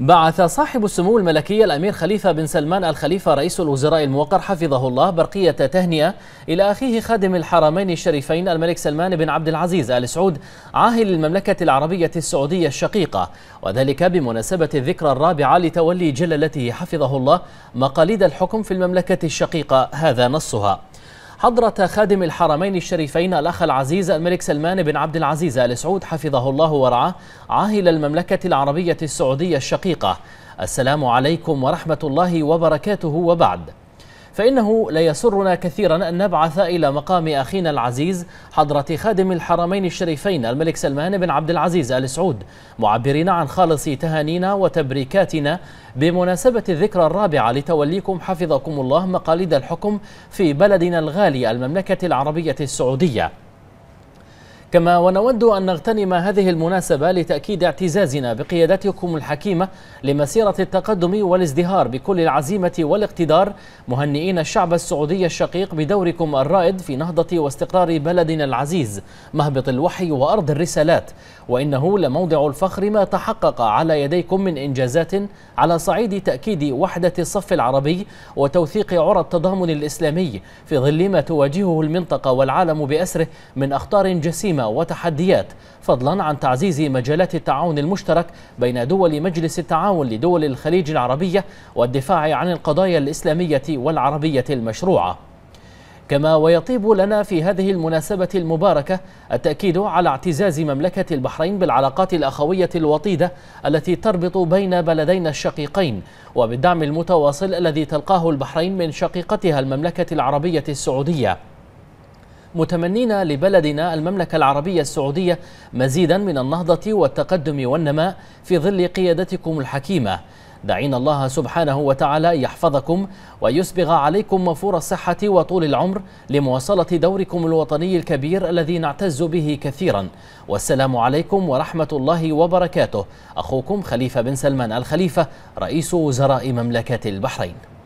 بعث صاحب السمو الملكي الأمير خليفة بن سلمان الخليفة رئيس الوزراء الموقر حفظه الله برقية تهنئة إلى أخيه خادم الحرمين الشريفين الملك سلمان بن عبد العزيز آل سعود عاهل المملكة العربية السعودية الشقيقة وذلك بمناسبة الذكرى الرابعة لتولي جلالته حفظه الله مقاليد الحكم في المملكة الشقيقة هذا نصها حضرة خادم الحرمين الشريفين الأخ العزيز الملك سلمان بن عبد العزيز آل سعود حفظه الله ورعاه عاهل المملكة العربية السعودية الشقيقة السلام عليكم ورحمة الله وبركاته وبعد فإنه لا يسرنا كثيرا أن نبعث إلى مقام أخينا العزيز حضرة خادم الحرمين الشريفين الملك سلمان بن عبد العزيز آل سعود معبرين عن خالص تهانينا وتبريكاتنا بمناسبة الذكرى الرابعة لتوليكم حفظكم الله مقاليد الحكم في بلدنا الغالي المملكة العربية السعودية كما ونود أن نغتنم هذه المناسبة لتأكيد اعتزازنا بقيادتكم الحكيمة لمسيرة التقدم والازدهار بكل العزيمة والاقتدار مهنئين الشعب السعودي الشقيق بدوركم الرائد في نهضة واستقرار بلدنا العزيز مهبط الوحي وأرض الرسالات وإنه لموضع الفخر ما تحقق على يديكم من إنجازات على صعيد تأكيد وحدة الصف العربي وتوثيق عرى التضامن الإسلامي في ظل ما تواجهه المنطقة والعالم بأسره من أخطار جسيمة وتحديات فضلا عن تعزيز مجالات التعاون المشترك بين دول مجلس التعاون لدول الخليج العربية والدفاع عن القضايا الإسلامية والعربية المشروعة كما ويطيب لنا في هذه المناسبة المباركة التأكيد على اعتزاز مملكة البحرين بالعلاقات الأخوية الوطيدة التي تربط بين بلدينا الشقيقين وبالدعم المتواصل الذي تلقاه البحرين من شقيقتها المملكة العربية السعودية متمنين لبلدنا المملكة العربية السعودية مزيدا من النهضة والتقدم والنماء في ظل قيادتكم الحكيمة دعين الله سبحانه وتعالى يحفظكم ويسبغ عليكم وفور الصحة وطول العمر لمواصلة دوركم الوطني الكبير الذي نعتز به كثيرا والسلام عليكم ورحمة الله وبركاته أخوكم خليفة بن سلمان الخليفة رئيس وزراء مملكة البحرين